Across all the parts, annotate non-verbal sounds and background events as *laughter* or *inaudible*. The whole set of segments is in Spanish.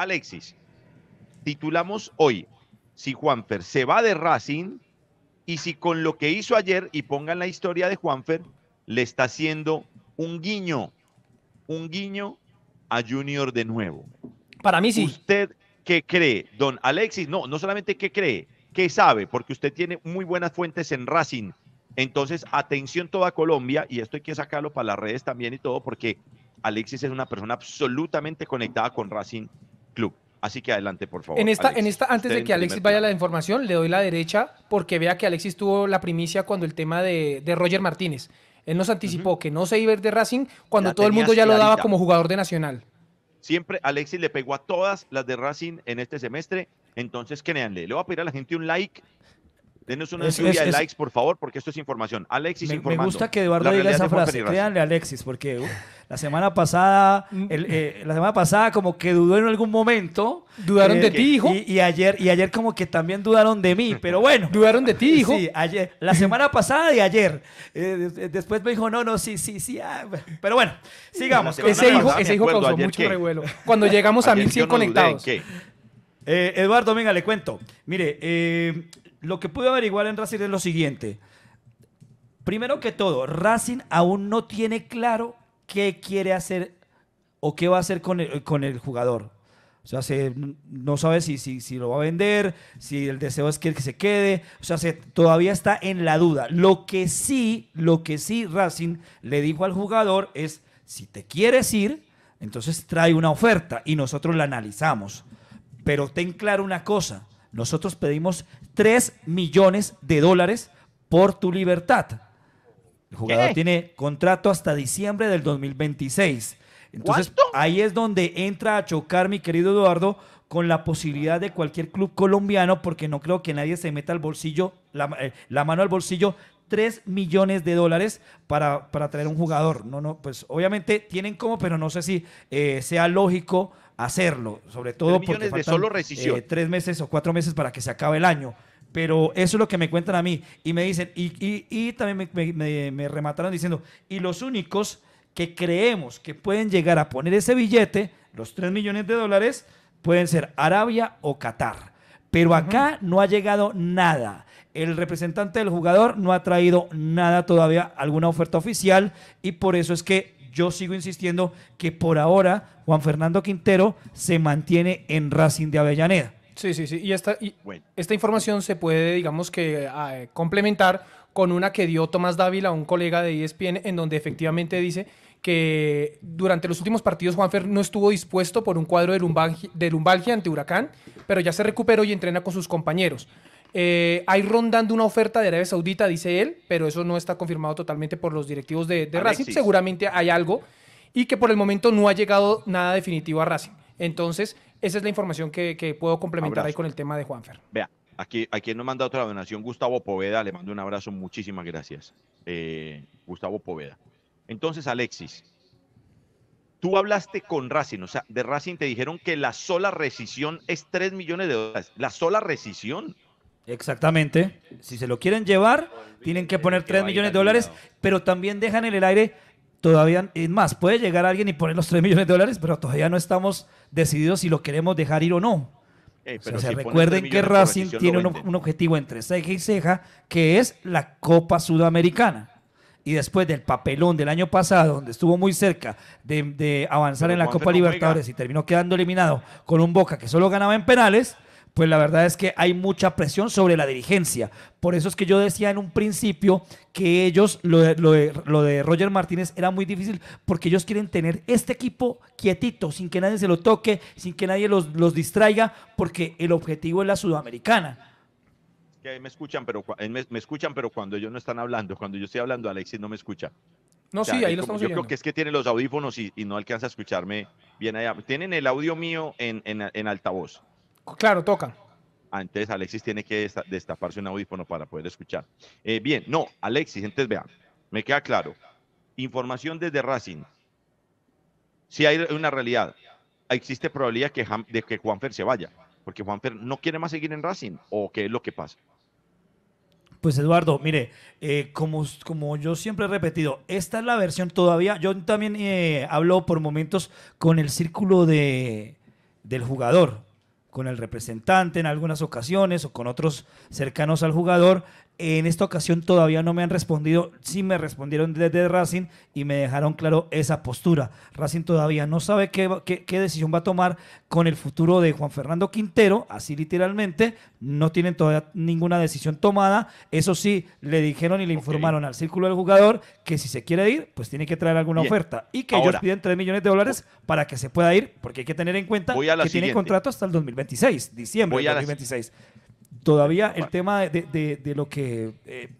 Alexis, titulamos hoy si Juanfer se va de Racing y si con lo que hizo ayer, y pongan la historia de Juanfer, le está haciendo un guiño, un guiño a Junior de nuevo. Para mí sí. ¿Usted qué cree, don Alexis? No, no solamente qué cree, qué sabe, porque usted tiene muy buenas fuentes en Racing. Entonces, atención toda Colombia, y esto hay que sacarlo para las redes también y todo, porque Alexis es una persona absolutamente conectada con Racing Club. Así que adelante, por favor. En esta, en esta antes de que Alexis vaya a la información, le doy la derecha porque vea que Alexis tuvo la primicia cuando el tema de, de Roger Martínez. Él nos anticipó que no se iba a de Racing cuando todo el mundo ya lo daba como jugador de Nacional. Siempre Alexis le pegó a todas las de Racing en este semestre. Entonces, créanle, le voy a pedir a la gente un like Denos una es, likes, por favor, porque esto es información. Alexis me, Me gusta que Eduardo diga esa frase. Créanle Alexis, porque la semana pasada, eh, la semana pasada como que dudó en algún momento. Dudaron eh, de ti, hijo. Y, ayer, y ayer como que también dudaron de mí, pero bueno. *laughs* dudaron de ti, hijo. Sí, ayer, la semana pasada y ayer. Eh, después me dijo, no, no, sí, sí, sí. Ah, pero bueno, sigamos. Ese hijo, ese causó mucho revuelo. Cuando llegamos a 1100 conectados. Eduardo, venga, le cuento. Mire, eh, lo que pude averiguar en Racing es lo siguiente. Primero que todo, Racing aún no tiene claro qué quiere hacer o qué va a hacer con el, jugador. O sea, se, no sabe si, si, lo va a vender, si el deseo es que, que se quede. O sea, todavía está en la duda. Lo que sí, lo que sí Racing le dijo al jugador es, si te quieres ir, entonces trae una oferta y nosotros la analizamos. Pero ten claro una cosa, nosotros pedimos 3 millones de dólares por tu libertad. El jugador tiene contrato hasta diciembre del 2026. Entonces, ahí es donde entra a chocar, mi querido Eduardo, con la posibilidad de cualquier club colombiano, porque no creo que nadie se meta al bolsillo, la, eh, mano al bolsillo, 3 millones de dólares para, para, traer un jugador. No, no, pues obviamente tienen como, pero no sé si eh, sea lógico hacerlo, sobre todo porque solo eh, tres meses o cuatro meses para que se acabe el año. Pero eso es lo que me cuentan a mí. Y me dicen, y, también me, remataron diciendo, y los únicos que creemos que pueden llegar a poner ese billete, los tres millones de dólares, pueden ser Arabia o Qatar. Pero acá no ha llegado nada. El representante del jugador no ha traído nada todavía, alguna oferta oficial, y por eso es que yo sigo insistiendo que por ahora Juan Fernando Quintero se mantiene en Racing de Avellaneda. Sí, sí, sí. Y esta, esta información se puede, digamos que, ah, eh, complementar con una que dio Tomás Dávila, un colega de ESPN, en donde efectivamente dice que durante los últimos partidos Juanfer no estuvo dispuesto por un cuadro de lumbalgia, ante Huracán, pero ya se recuperó y entrena con sus compañeros. Eh, hay rondando una oferta de Arabia Saudita, dice él, pero eso no está confirmado totalmente por los directivos de, Racing. Seguramente hay algo y que por el momento no ha llegado nada definitivo a Racing. Entonces, esa es la información que, puedo complementar ahí con el tema de Juanfer. Vea, aquí, aquí nos manda otra donación, Gustavo Poveda, le mando un abrazo, muchísimas gracias. Eh, Gustavo Poveda. Entonces, Alexis, tú hablaste con Racing, o sea, de Racing te dijeron que la sola rescisión es 3 millones de dólares. La sola rescisión. Exactamente. Si se lo quieren llevar, tienen que poner 3 millones de dólares, pero también dejan en el aire todavía, es más, puede llegar alguien y poner los 3 millones de dólares, pero todavía no estamos decididos si lo queremos dejar ir o no. pero o recuerden que Racing tiene un, objetivo entre ceja y ceja, que es la Copa Sudamericana. Y después del papelón del año pasado, donde estuvo muy cerca de, avanzar en la Copa Libertadores y terminó quedando eliminado con un Boca que solo ganaba en penales, pues la verdad es que hay mucha presión sobre la dirigencia. Por eso es que yo decía en un principio que ellos, lo de, Roger Martínez era muy difícil porque ellos quieren tener este equipo quietito, sin que nadie se lo toque, sin que nadie los, distraiga, porque el objetivo es la sudamericana me escuchan, pero me, escuchan, pero cuando ellos no están hablando, cuando yo estoy hablando, Alexis no me escucha. No, sí, ahí lo estamos Yo creo que es que tiene los audífonos y, no alcanza a escucharme bien allá. Tienen el audio mío en altavoz. Claro, tocan. antes ah, Alexis tiene que destaparse un audífono para poder escuchar. Eh, bien, no, Alexis, entonces vean me queda claro. Información desde Racing. Si hay una realidad, existe probabilidad que, de que Juanfer se vaya, porque Juanfer no quiere más seguir en Racing, o qué es lo que pasa. Pues Eduardo, mire, eh, como, como yo siempre he repetido, esta es la versión todavía, yo también eh, hablo por momentos con el círculo del jugador, con el representante en algunas ocasiones o con otros cercanos al jugador, en esta ocasión todavía no me han respondido, sí me respondieron desde Racing y me dejaron claro esa postura. Racing todavía no sabe qué, qué, decisión va a tomar con el futuro de Juan Fernando Quintero, así literalmente, no tienen todavía ninguna decisión tomada. Eso sí, le dijeron y le informaron al círculo del jugador que si se quiere ir, pues tiene que traer alguna oferta y que ellos piden 3 millones de dólares para que se pueda ir, porque hay que tener en cuenta que tiene contrato hasta el 2026, diciembre del 2026 todavía el tema de, lo que eh,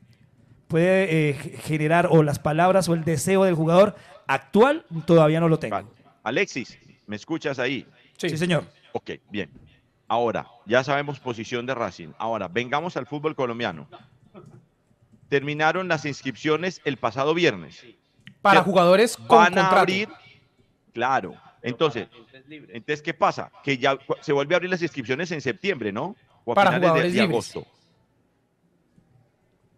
puede eh, generar o las palabras o el deseo del jugador actual todavía no lo tengo. Alexis, ¿me escuchas ahí? Sí. señor. Ok, bien. Ahora, ya sabemos posición de Racing. Ahora, vengamos al fútbol colombiano. Terminaron las inscripciones el pasado viernes. Para jugadores con Van a abrir, claro. Entonces, entonces, ¿qué pasa? Que ya se vuelve a abrir las inscripciones en septiembre, ¿no? para jugadores de, agosto.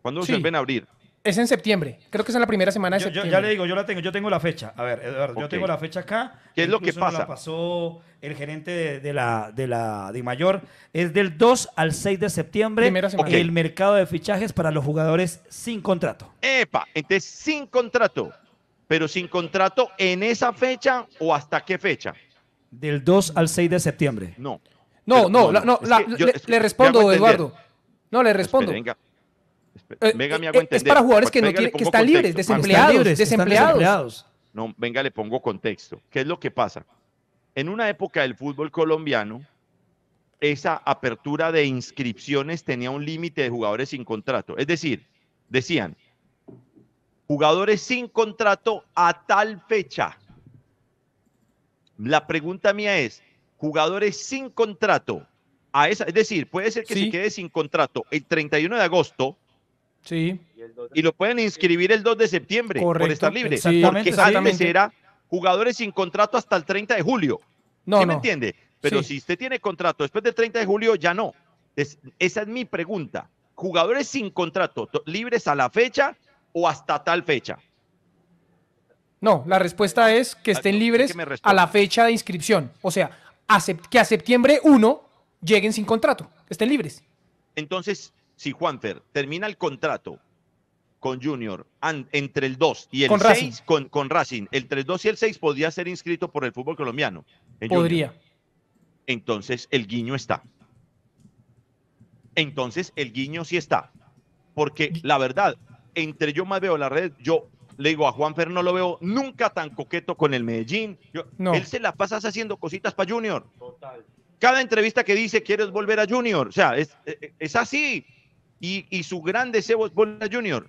¿Cuándo lo se ven a abrir? Es en septiembre, creo que es en la primera semana de septiembre. ya le digo, yo la tengo, yo tengo la fecha. A ver, yo tengo la fecha acá. ¿Qué es lo que pasa? pasó el gerente de, la de la de Mayor. Es del 2 al 6 de septiembre el mercado de fichajes para los jugadores sin contrato. Epa, entonces sin contrato. Pero sin contrato en esa fecha o hasta qué fecha? Del 2 al 6 de septiembre. No. No, no, no, le, respondo, Eduardo. No, le respondo. venga. Eh, venga, me eh, Es para jugadores que, están libres, desempleados, desempleados. No, venga, le pongo contexto. ¿Qué es lo que pasa? En una época del fútbol colombiano, esa apertura de inscripciones tenía un límite de jugadores sin contrato. Es decir, decían, jugadores sin contrato a tal fecha. La pregunta mía es, jugadores sin contrato. A esa, es decir, puede ser que se quede sin contrato el 31 de agosto. Sí. Y lo pueden inscribir el 2 de septiembre por estar libre. Porque antes era jugadores sin contrato hasta el 30 de julio. No, me entiende? Pero si usted tiene contrato después del 30 de julio, ya no. esa es mi pregunta. Jugadores sin contrato, libres a la fecha o hasta tal fecha. No, la respuesta es que ah, estén libres a la fecha de inscripción. O sea, que a septiembre 1 lleguen sin contrato, estén libres. Entonces, si Juanfer termina el contrato con Junior entre el 2 y el 6, Con, Racing, entre el 2 y el 6 podría ser inscrito por el fútbol colombiano. podría. Entonces, el guiño está. Entonces, el guiño sí está. Porque la verdad, entre yo más veo la red, yo le digo a Juan Fer no lo veo nunca tan coqueto con el Medellín. Él se la pasa haciendo cositas para Junior. Cada entrevista que dice, quieres volver a Junior. O sea, es, eh, eh, así. Y, su gran deseo es volver a Junior.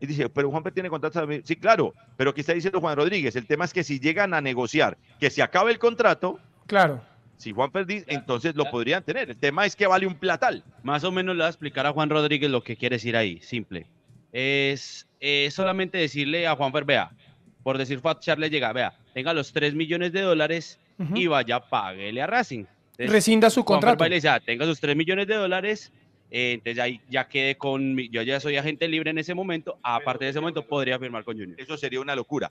Y dice, pero Juanfer tiene contrato. sí, claro, pero aquí está diciendo Juan Rodríguez. El tema es que si llegan a negociar que se acabe el contrato. Claro. Si Juan Fer entonces lo podrían tener. El tema es que vale un platal. Más o menos le va a explicar a Juan Rodríguez lo que quiere decir ahí, simple es, eh, solamente decirle a Juan Vea, por decir Fat Charles llega, vea, tenga los 3 millones de dólares y vaya, páguele a Racing. Entonces, Rescinda su contrato. Ah, tenga sus 3 millones de dólares, eh, entonces ya, ya quede con, yo ya soy agente libre en ese momento, aparte de ese momento podría firmar con Junior. Eso sería una locura.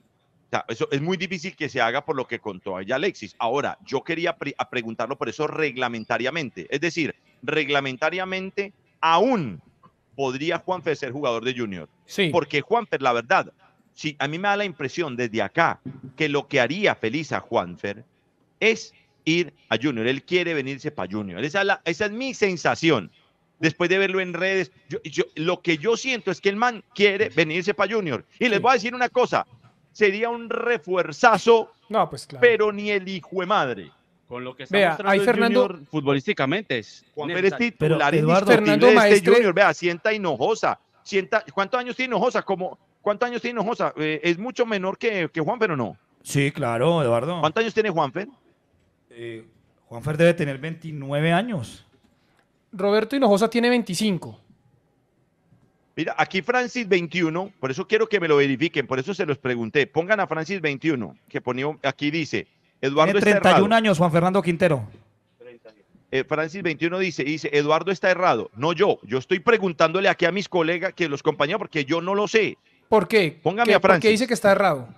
eso es muy difícil que se haga por lo que contó allá Alexis. Ahora, yo quería preguntarlo por eso reglamentariamente. Es decir, reglamentariamente aún podría Juanfer ser jugador de Junior. Sí. Porque Juanfer, la verdad, si a mí me da la impresión desde acá que lo que haría feliz a Juanfer es ir a Junior. Él quiere venirse para Junior. Esa es, la, mi sensación. Después de verlo en redes, yo, lo que yo siento es que el man quiere venirse para Junior. Y les voy a decir una cosa, sería un refuerzazo, no, pues pero ni el hijo de madre. Con lo que está vea, ahí Fernando futbolísticamente es Juan Pérez titular Eduardo, este Junior, vea, sienta Hinojosa. Sienta, ¿Cuántos años tiene Hinojosa? Como, ¿Cuántos años tiene Hinojosa? Eh, es mucho menor que, que Juanfer o no. Sí, claro, Eduardo. ¿Cuántos años tiene Juanfer? Juan eh, Juanfer debe tener 29 años. Roberto Hinojosa tiene 25. Mira, aquí Francis 21, por eso quiero que me lo verifiquen, por eso se los pregunté. Pongan a Francis 21, que ponió aquí dice, Eduardo 31 años Juan Fernando Quintero. Eh, Francis 21 dice, dice, Eduardo está errado. No yo, yo estoy preguntándole aquí a mis colegas, que los compañeros, porque yo no lo sé. ¿Por qué? Póngame a Francis. qué dice que está errado.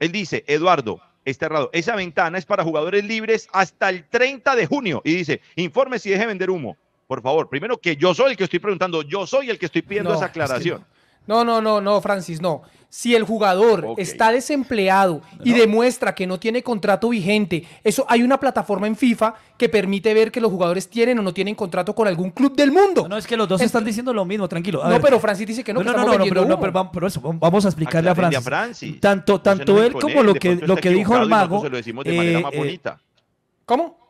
Él dice, Eduardo, está errado. Esa ventana es para jugadores libres hasta el 30 de junio. Y dice, informe si deje vender humo. Por favor, primero que yo soy el que estoy preguntando, yo soy el que estoy pidiendo esa aclaración. no, no, no, no, Francis, no. Si el jugador está desempleado y demuestra que no tiene contrato vigente, eso hay una plataforma en FIFA que permite ver que los jugadores tienen o no tienen contrato con algún club del mundo. No, es que los dos están diciendo lo mismo, tranquilo. no, pero Francis dice que no. No, que no, no, no, pero, vamos a explicarle a Francis. Tanto, tanto él como lo que, lo que dijo el mago. Se lo de eh, manera más eh, bonita. ¿Cómo?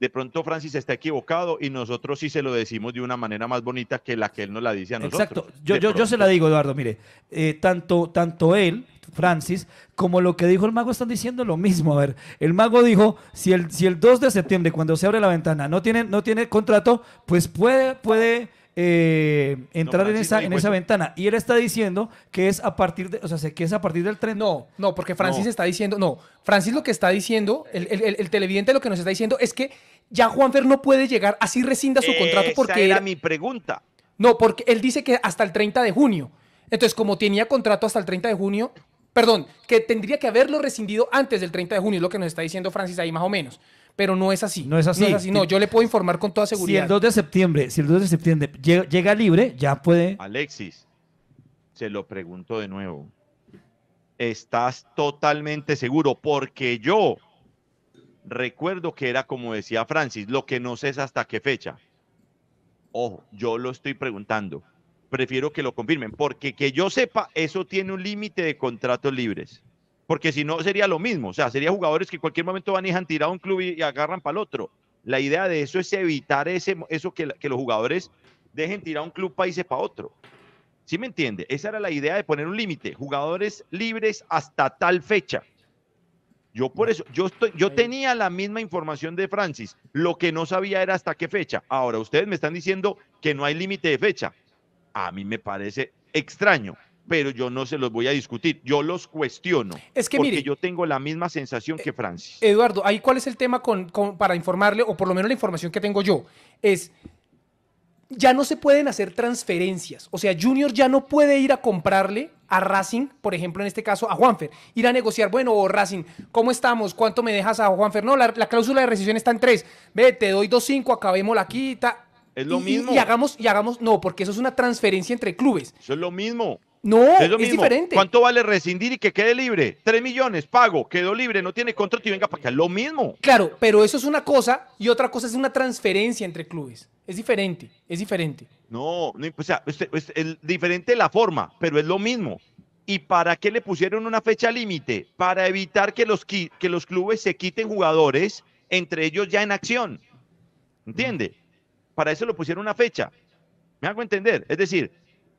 de pronto Francis está equivocado y nosotros sí se lo decimos de una manera más bonita que la que él nos la dice a nosotros. Exacto, yo, yo, yo, se la digo, Eduardo, mire, eh, tanto, tanto él, Francis, como lo que dijo el mago, están diciendo lo mismo. A ver, el mago dijo, si el, si el 2 de septiembre, cuando se abre la ventana, no tiene, no tiene contrato, pues puede, puede eh, entrar en, esa, ventana. Y él está diciendo que es a partir de, o sea, que es a partir del tren. No, no, porque Francis está diciendo, no, Francis lo que está diciendo, el, televidente lo que nos está diciendo es que ya Juanfer no puede llegar así rescinda su contrato porque... Esa era mi pregunta. No, porque él dice que hasta el 30 de junio. Entonces, como tenía contrato hasta el 30 de junio, perdón, que tendría que haberlo rescindido antes del 30 de junio, es lo que nos está diciendo Francis ahí más o menos pero no es así. No es así. No, yo le puedo informar con toda seguridad. Si el 2 de septiembre, si el 2 de septiembre llega libre, ya puede. Alexis, se lo pregunto de nuevo. ¿Estás totalmente seguro? Porque yo recuerdo que era como decía Francis, lo que no sé es hasta qué fecha. Ojo, yo lo estoy preguntando. Prefiero que lo confirmen, porque que yo sepa, eso tiene un límite de contratos libres porque si no sería lo mismo, o sea, serían jugadores que en cualquier momento van y han tirado un club y, agarran para el otro. La idea de eso es evitar ese, eso que, los jugadores dejen tirar un club irse para otro. ¿Sí me entiende? Esa era la idea de poner un límite, jugadores libres hasta tal fecha. Yo por eso, yo, yo tenía la misma información de Francis, lo que no sabía era hasta qué fecha. Ahora ustedes me están diciendo que no hay límite de fecha. A mí me parece extraño pero yo no se los voy a discutir, yo los cuestiono. Es que porque mire, yo tengo la misma sensación eh, que Francis. Eduardo, ahí cuál es el tema para informarle, o por lo menos la información que tengo yo, es ya no se pueden hacer transferencias. O sea, Junior ya no puede ir a comprarle a Racing, por ejemplo, en este caso a Juanfer, ir a negociar, bueno, oh, Racing, ¿cómo estamos? ¿Cuánto me dejas a Juanfer? No, la, cláusula de rescisión está en tres. Ve, te doy dos 2.5, acabemos la quita. Es lo mismo. hagamos, y hagamos, no, porque eso es una transferencia entre clubes. Eso es lo mismo. No, es, diferente. ¿Cuánto vale rescindir y que quede libre? Tres millones, pago, quedó libre, no tiene contrato y venga para acá. Lo mismo. Claro, pero eso es una cosa y otra cosa es una transferencia entre clubes. Es diferente, es diferente. No, o sea, es, diferente la forma, pero es lo mismo. ¿Y para qué le pusieron una fecha límite? Para evitar que los, que los clubes se quiten jugadores, entre ellos ya en acción. ¿Entiende? Mm. Para eso le pusieron una fecha. ¿Me hago entender? Es decir,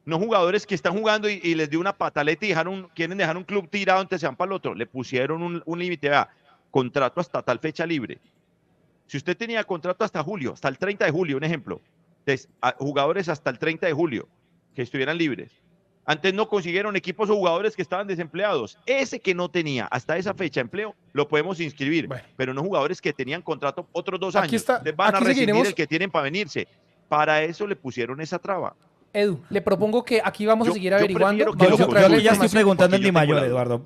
no jugadores que están jugando y, les dio una pataleta y quieren dejar un club tirado antes sean para el otro. Le pusieron un, límite, a contrato hasta tal fecha libre. Si usted tenía contrato hasta julio, hasta el 30 de julio, un ejemplo, entonces, jugadores hasta el 30 de julio que estuvieran libres. Antes no consiguieron equipos o jugadores que estaban desempleados. Ese que no tenía hasta esa fecha empleo lo podemos inscribir, pero no jugadores que tenían contrato otros dos años. Está, van a recibir el que tienen para venirse. Para eso le pusieron esa traba. Edu, le propongo que aquí vamos a seguir averiguando. Yo, eh, eh, vamos ya estoy preguntando en Dimayor, Eduardo.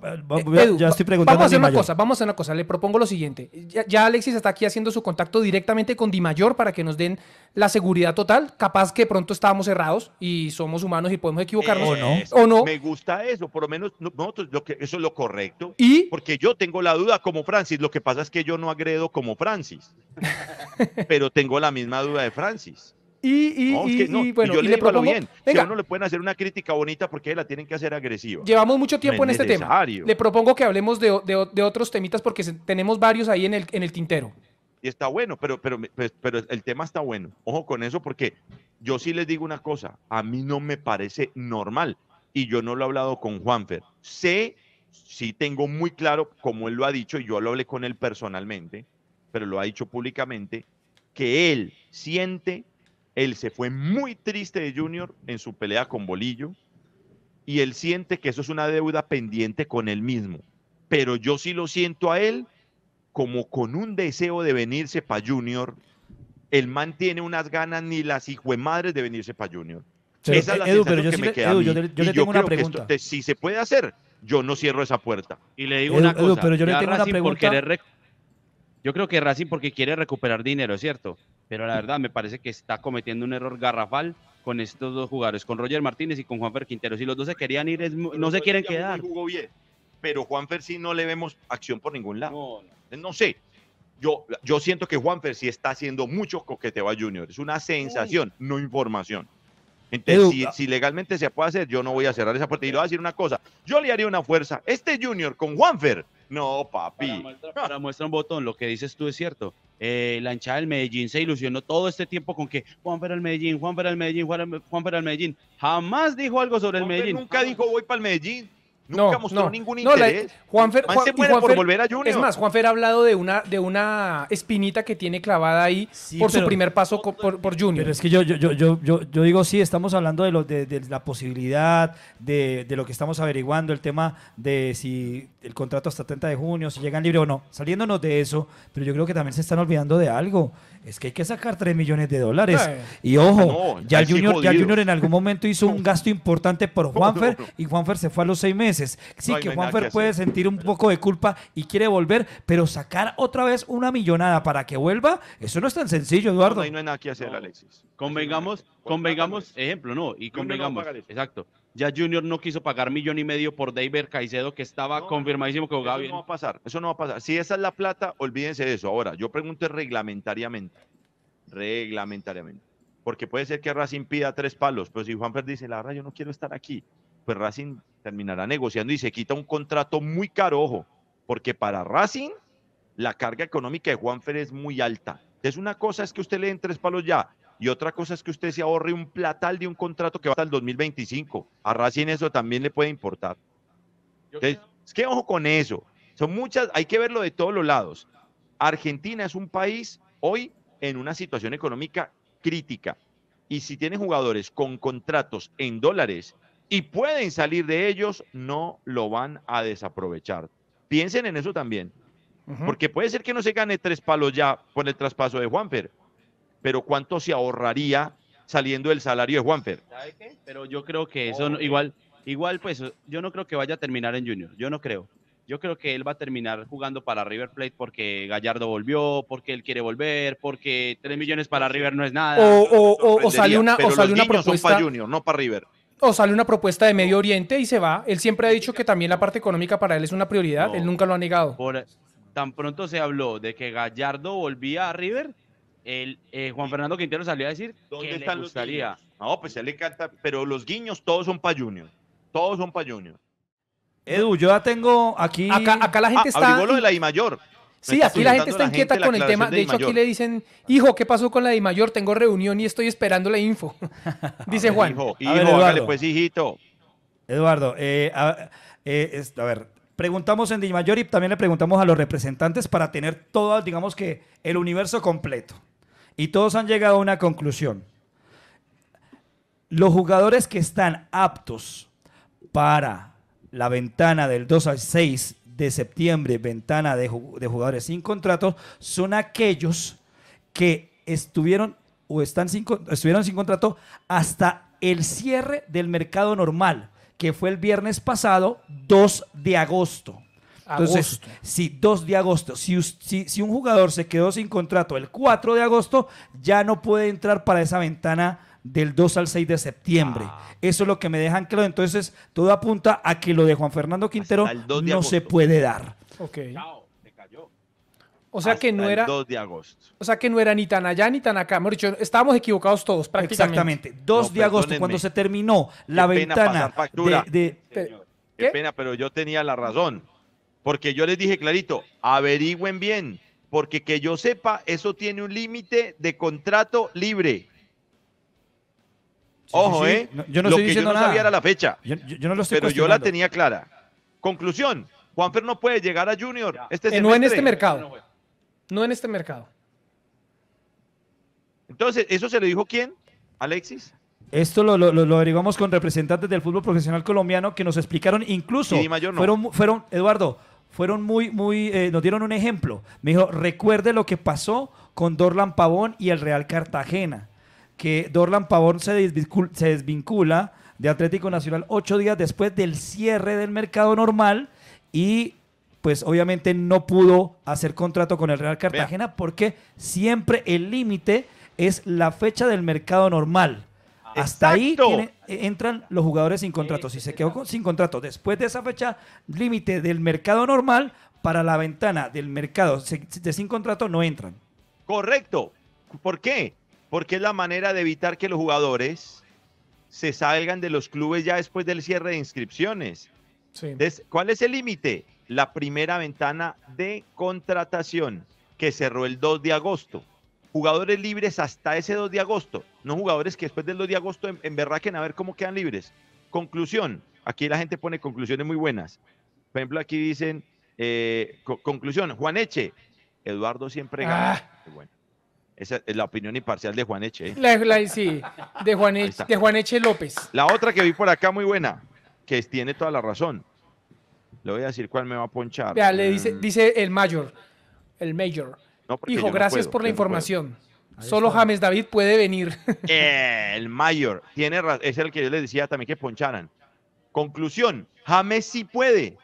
ya estoy preguntando vamos a hacer una cosa, vamos a hacer una cosa. Le propongo lo siguiente. Ya, Alexis está aquí haciendo su contacto directamente con Di Mayor para que nos den la seguridad total. Capaz que pronto estábamos cerrados y somos humanos y podemos equivocarnos. o no. Me gusta eso, por lo menos eso es lo correcto. porque yo tengo la duda como Francis. Lo que pasa es que yo no agredo como Francis. *laughs* pero tengo la misma duda de Francis. Y, y, no, no, bueno, y le, si uno le pueden hacer una crítica bonita porque la tienen que hacer agresiva. Llevamos mucho tiempo en este tema. Le propongo que hablemos de, de, otros temitas porque tenemos varios ahí en el, en el tintero. Y está bueno, pero, pero, pues, pero el tema está bueno. Ojo con eso porque yo sí les digo una cosa, a mí no me parece normal y yo no lo he hablado con Juanfer. Sé, sí tengo muy claro, como él lo ha dicho y yo lo hablé con él personalmente, pero lo ha dicho públicamente, que él siente él se fue muy triste de Junior en su pelea con Bolillo y él siente que eso es una deuda pendiente con él mismo. Pero yo sí lo siento a él como con un deseo de venirse para Junior. él mantiene unas ganas ni las madres de venirse para Junior. Esa es la pero yo que me yo, si se puede hacer, yo no cierro esa puerta. Y le digo una cosa. Pero yo le tengo yo creo que Racing porque quiere recuperar dinero, es ¿cierto? pero la verdad me parece que está cometiendo un error garrafal con estos dos jugadores, con Roger Martínez y con Juanfer Quintero. Si los dos se querían ir, no se quieren quedar. bien, pero Juanfer sí no le vemos acción por ningún lado. Eh, no, sé. Yo, yo siento que Juanfer sí está haciendo mucho coqueteo a Junior. Es una sensación, no información. Entonces, si, legalmente se puede hacer, yo no voy a cerrar esa puerta. Y le voy a decir una cosa: yo le haría una fuerza. Este Junior con Juanfer no, papi. Para muestra, un botón, lo que dices tú es cierto. Eh, la hinchada del Medellín se ilusionó todo este tiempo con que Juan para el Medellín, Juan para el Medellín, Juan para el Medellín. Jamás dijo algo sobre el Medellín. Nunca dijo voy para el Medellín. Nunca no, mostró ningún interés. Juanfer, Juan, por volver a Junior. Es más, Juanfer ha hablado de una, de una espinita que tiene clavada ahí por su primer paso por, Junior. Pero es que yo, yo, yo, yo, digo, sí, estamos hablando de, lo, de, la posibilidad, de, lo que estamos averiguando, el tema de si el contrato hasta 30 de junio, si llegan libre o no. Saliéndonos de eso, pero yo creo que también se están olvidando de algo. Es que hay que sacar 3 millones de dólares. Y ojo, ya, Junior, ya Junior en algún momento hizo un gasto importante por *laughs* Juanfer y Juanfer se fue a los 6 meses. Sí, que Juanfer puede sentir un poco de culpa y quiere volver, pero sacar otra vez una millonada para que vuelva, eso no es tan sencillo, Eduardo. No, no hay nada que hacer, Alexis. Convengamos, convengamos, pues, ejemplo, no, y convengamos, exacto. Ya Junior no quiso pagar millón y medio por David Caicedo, que estaba confirmadísimo que jugaba eso No va a pasar, eso no va a pasar. Si esa es la plata, olvídense de eso. Ahora, yo pregunto reglamentariamente. Reglamentariamente. Porque puede ser que Racing pida tres palos, pero si Juanfer dice, la verdad, yo no quiero estar aquí, pues Racing terminará negociando y se quita un contrato muy caro, porque para Racing la carga económica de Juanfer es muy alta. Entonces una cosa es que usted le den tres palos ya y otra cosa es que usted se ahorre un platal de un contrato que va hasta el 2025. A Racing eso también le puede importar. Entonces, es que ojo con eso. Son muchas, hay que verlo de todos los lados. Argentina es un país hoy en una situación económica crítica. Y si tiene jugadores con contratos en dólares y pueden salir de ellos, no lo van a desaprovechar. Piensen en eso también. Porque puede ser que no se gane tres palos ya por el traspaso de Juanfer, pero ¿cuánto se ahorraría saliendo del salario de Juanfer? Pero yo creo que eso igual, igual pues yo no creo que vaya a terminar en Junior, yo no creo. Yo creo que él va a terminar jugando para River Plate porque Gallardo volvió, porque él quiere volver, porque 3 millones para pues River no es nada. O, o, o salió una, o salió una propuesta. Son para Junior, no para River o sale una propuesta de Medio Oriente y se va. Él siempre ha dicho que también la parte económica para él es una prioridad, él nunca lo ha negado. tan pronto se habló de que Gallardo volvía a River, el, eh, Juan Fernando Quintero salió a decir ¿Dónde que le no, pues él le encanta, pero los guiños todos son para Junior, todos son para Junior. Edu, yo ya tengo aquí... Acá, la gente ah, está... lo de la I mayor. Sí, aquí la gente está inquieta con el tema. De, hecho, aquí le dicen, hijo, ¿qué pasó con la de mayor? Tengo reunión y estoy esperando la info. *laughs* *laughs* Dice Juan. Hijo, hijo pues, hijito. Eduardo, eh, eh, a, ver, preguntamos en mayor y también le preguntamos a los representantes para tener todo, digamos que, el universo completo. Y todos han llegado a una conclusión. Los jugadores que están aptos para la ventana del 2 al 6 de septiembre, ventana de, de jugadores sin contrato, son aquellos que estuvieron o están sin, estuvieron sin contrato hasta el cierre del mercado normal, que fue el viernes pasado, 2 de agosto. Entonces, si 2 de agosto, si, si, si, un jugador se quedó sin contrato el 4 de agosto, ya no puede entrar para esa ventana del 2 al 6 de septiembre. Ah. Eso es lo que me dejan claro. Entonces, todo apunta a que lo de Juan Fernando Quintero no se puede dar. Ok. O sea que no era. de agosto. O sea que no era ni tan allá ni tan acá. Dicho, estábamos equivocados todos prácticamente. Exactamente. 2 de agosto, cuando se terminó la ventana. de, de... pena, pero yo tenía la razón. Porque yo les dije clarito, averigüen bien. Porque que yo sepa, eso tiene un límite de contrato libre. Ojo, ¿eh? yo no estoy diciendo yo sabía la fecha. Yo, Pero yo la tenía clara. Conclusión, Juanfer no puede llegar a Junior. Este eh, no en este mercado. No en este mercado. Entonces, ¿eso se le dijo quién? Alexis. Esto lo, lo, averiguamos con representantes del fútbol profesional colombiano que nos explicaron incluso. mayor fueron, Eduardo, fueron muy, muy, eh, nos dieron un ejemplo. Me dijo, recuerde lo que pasó con Dorlan Pavón y el Real Cartagena que Dorlan Pavón se, desvincula, de Atlético Nacional ocho días después del cierre del mercado normal y pues obviamente no pudo hacer contrato con el Real Cartagena porque siempre el límite es la fecha del mercado normal. Hasta ahí e-, entran los jugadores sin contrato. Si se quedó sin contrato después de esa fecha límite del mercado normal, para la ventana del mercado de sin contrato no entran. Correcto. ¿Por qué? porque es la manera de evitar que los jugadores se salgan de los clubes ya después del cierre de inscripciones. ¿Cuál es el límite? La primera ventana de contratación que cerró el 2 de agosto. Jugadores libres hasta ese 2 de agosto, no jugadores que después del 2 de agosto em- en, a ver cómo quedan libres. Conclusión, aquí la gente pone conclusiones muy buenas. Por ejemplo, aquí dicen, eh, conclusión, Juan Eche, Eduardo siempre gana. Ah. Bueno. Esa es la opinión imparcial de Juan Eche. ¿eh? La, sí, de Juan, Eche, de Juan Eche López. La otra que vi por acá, muy buena, que tiene toda la razón. Le voy a decir cuál me va a ponchar. Vea, le dice, mm. dice el mayor, el mayor. dijo Hijo, gracias por la información. Solo James David puede venir. *laughs* el mayor, tiene es el que yo le decía también que poncharan. Conclusión, James sí puede.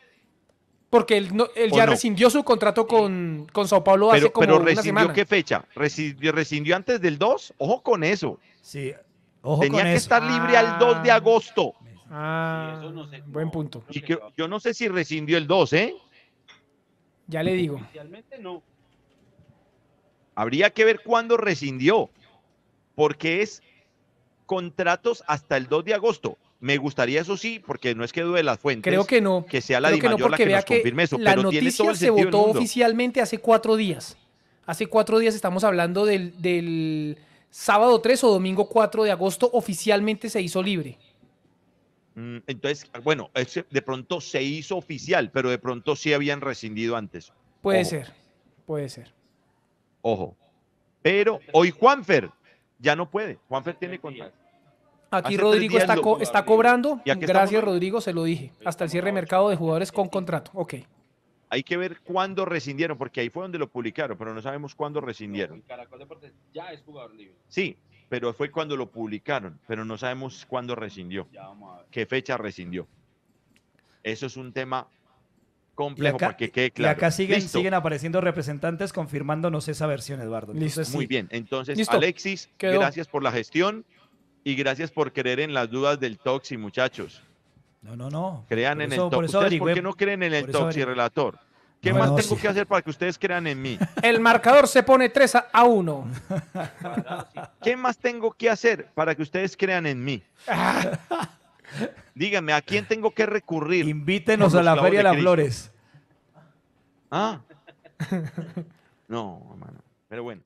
Porque él, ya rescindió su contrato con, con Sao Paulo hace como pero rescindió qué fecha? ¿Rescindió, antes del 2? Ojo con eso. Sí, ojo con eso. Tenía que estar libre al 2 de ah. agosto. Ah, eso no sé, buen punto. yo no sé si rescindió el 2, ¿eh? Ya le digo. Inicialmente no. Habría que ver cuándo rescindió, porque es contratos hasta el 2 de agosto. Me gustaría eso sí, porque no es que duele la fuente. Creo que no. Que sea la Dimayor la que nos confirme eso. La noticia se votó oficialmente hace cuatro días. Hace cuatro días estamos hablando del, sábado 3 o domingo 4 de agosto oficialmente se hizo libre. Mm, entonces, bueno, de pronto se hizo oficial, pero de pronto sí habían rescindido antes. Puede ser, puede ser. Ojo. Pero hoy Juanfer ya no puede. Juanfer tiene contrato. Aquí Rodrigo está, cobrando. Gracias, Rodrigo, se lo dije. Hasta el cierre de mercado de jugadores con contrato. Ok. Hay que ver cuándo rescindieron, porque ahí fue donde lo publicaron, pero no sabemos cuándo rescindieron. ya es jugador libre. Sí, pero fue cuando lo publicaron, pero no sabemos cuándo rescindió. ¿Qué fecha rescindió? Eso es un tema complejo para que quede claro. Y acá siguen, apareciendo representantes confirmándonos esa versión, Eduardo. Muy bien. Entonces, Alexis, gracias por la gestión y gracias por creer en las dudas del Toxi, muchachos. No, no, no. Crean en el Toxi. Por, qué no creen en el Toxi, relator? ¿Qué más tengo que hacer para que ustedes crean en mí? *laughs* El marcador se pone 3 a 1. *laughs* ¿Qué más tengo que hacer para que ustedes crean en mí? Díganme, ¿a quién tengo que recurrir? Invítenos a la Feria de las Flores. Ah. *laughs* No, hermano. Pero bueno.